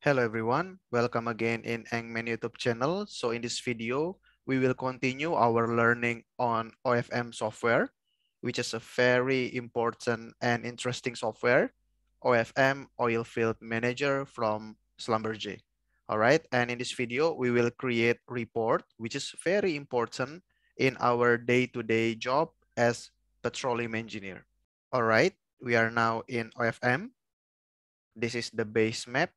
Hello everyone, welcome again in Engman YouTube channel. So in this video, we will continue our learning on OFM software, which is a very important and interesting software, OFM Oil Field Manager from Schlumberger. All right, and in this video, we will create report, which is very important in our day-to-day -day job as petroleum engineer. All right, we are now in OFM. This is the base map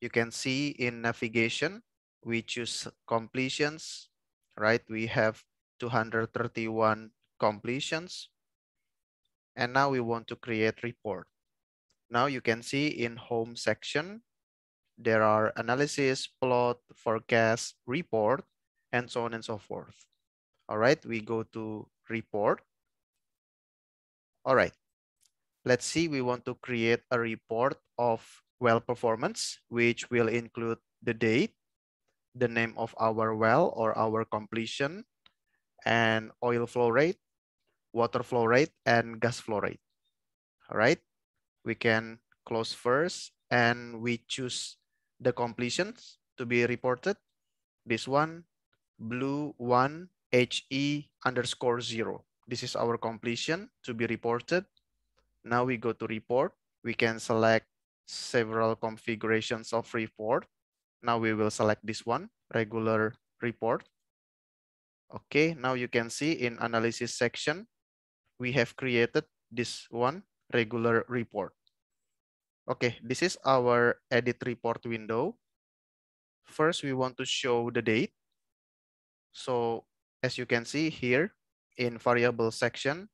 you can see in navigation, we choose completions, right? We have 231 completions. And now we want to create report. Now you can see in home section, there are analysis, plot, forecast, report, and so on and so forth. All right, we go to report. All right, let's see, we want to create a report of well performance, which will include the date, the name of our well or our completion, and oil flow rate, water flow rate, and gas flow rate. All right, we can close first and we choose the completions to be reported. This one, blue one, HE underscore zero. This is our completion to be reported. Now we go to report. We can select several configurations of report. Now we will select this one, regular report. Okay, now you can see in analysis section, we have created this one regular report. Okay, this is our edit report window. First, we want to show the date. So as you can see here in variable section,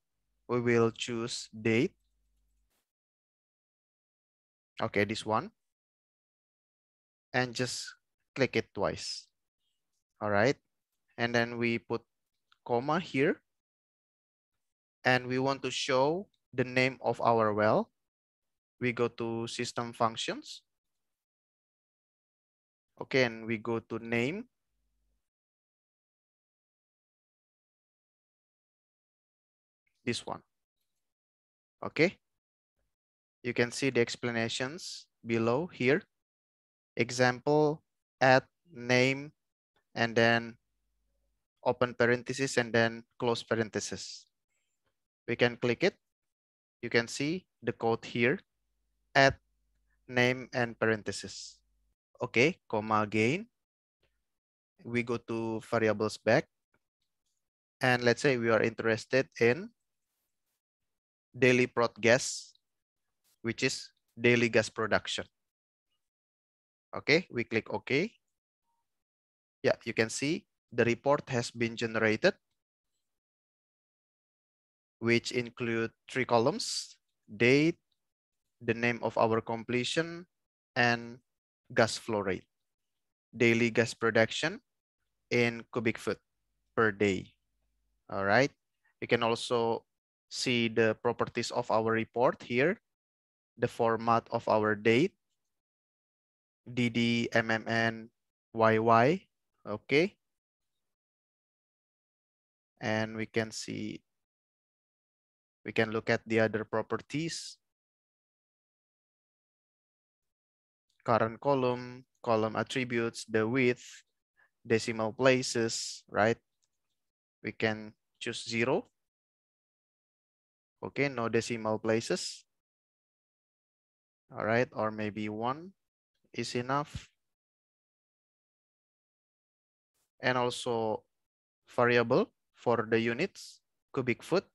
we will choose date Okay, this one. And just click it twice. All right. And then we put comma here. And we want to show the name of our well. We go to system functions. Okay, and we go to name. This one. Okay, you can see the explanations below here. Example, add name, and then open parenthesis and then close parenthesis. We can click it. You can see the code here add name and parenthesis. Okay, comma again. We go to variables back. And let's say we are interested in daily prod broadcast which is daily gas production. Okay, we click OK. Yeah, you can see the report has been generated, which include three columns, date, the name of our completion, and gas flow rate, daily gas production in cubic foot per day. All right. You can also see the properties of our report here the format of our date, DD, MMN, YY, okay? And we can see, we can look at the other properties. Current column, column attributes, the width, decimal places, right? We can choose zero. Okay, no decimal places. All right, or maybe one is enough. And also variable for the units, cubic foot.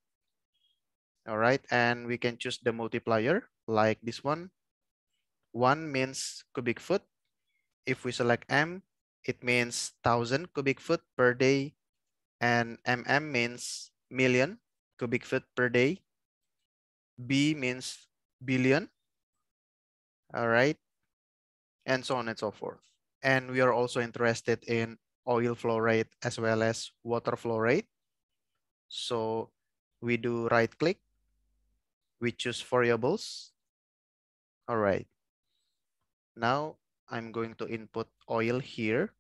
All right, and we can choose the multiplier like this one. One means cubic foot. If we select M, it means 1,000 cubic foot per day. And MM means million cubic foot per day. B means billion all right? And so on and so forth. And we are also interested in oil flow rate as well as water flow rate. So we do right click, we choose variables. All right. Now I'm going to input oil here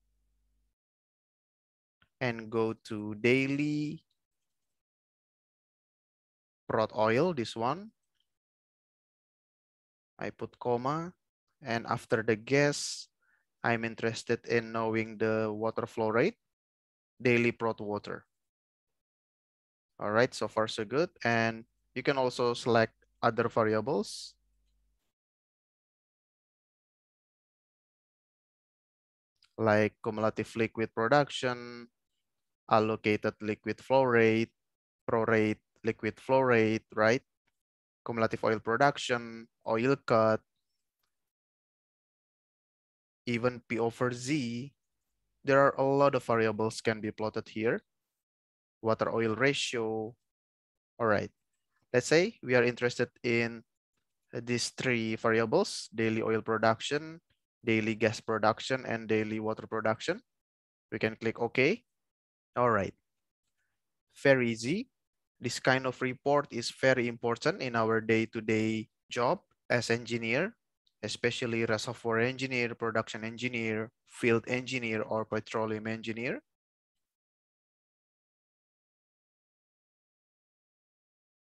and go to daily prod oil, this one, I put comma. And after the gas, I'm interested in knowing the water flow rate, daily prot water. All right, so far so good. And you can also select other variables. like cumulative liquid production, allocated liquid flow rate, prorate liquid flow rate, right? cumulative oil production, oil cut, even P over Z, there are a lot of variables can be plotted here. Water oil ratio. All right. Let's say we are interested in these three variables, daily oil production, daily gas production, and daily water production. We can click OK. All right. Very easy this kind of report is very important in our day-to-day -day job as engineer, especially as software engineer, production engineer, field engineer, or petroleum engineer.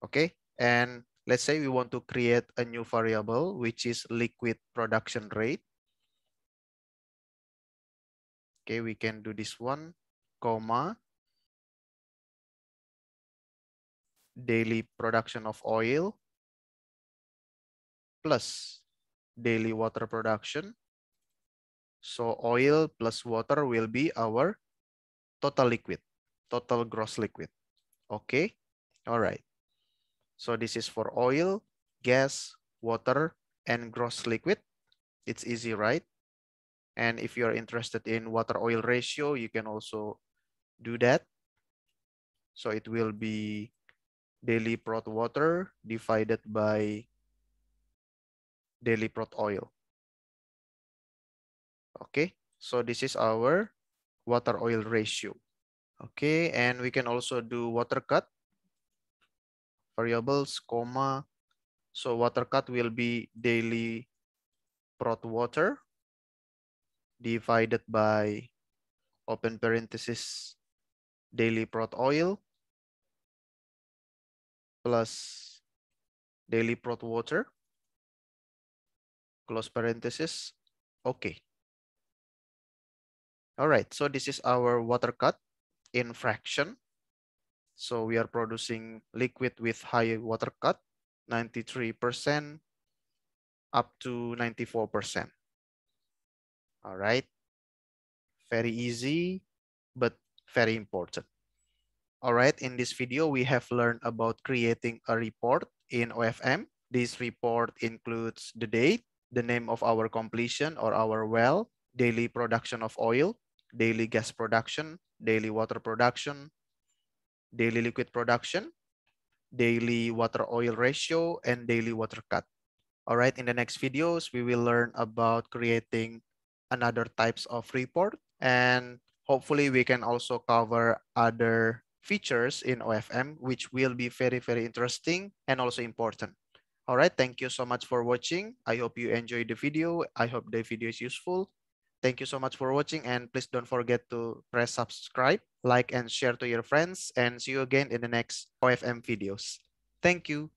Okay, and let's say we want to create a new variable, which is liquid production rate. Okay, we can do this one, comma, daily production of oil plus daily water production. So oil plus water will be our total liquid, total gross liquid. Okay, all right. So this is for oil, gas, water, and gross liquid. It's easy, right? And if you're interested in water-oil ratio, you can also do that. So it will be daily prot water divided by daily prot oil. Okay, so this is our water oil ratio. Okay, and we can also do water cut variables, comma. So water cut will be daily prot water divided by open parenthesis daily prot oil plus daily prot water, close parenthesis, okay. All right, so this is our water cut in fraction. So we are producing liquid with high water cut, 93% up to 94%. All right, very easy, but very important. All right, in this video, we have learned about creating a report in OFM. This report includes the date, the name of our completion or our well, daily production of oil, daily gas production, daily water production, daily liquid production, daily water oil ratio, and daily water cut. All right, in the next videos, we will learn about creating another types of report and hopefully we can also cover other features in OFM, which will be very, very interesting and also important. All right, thank you so much for watching. I hope you enjoyed the video. I hope the video is useful. Thank you so much for watching and please don't forget to press subscribe, like, and share to your friends and see you again in the next OFM videos. Thank you.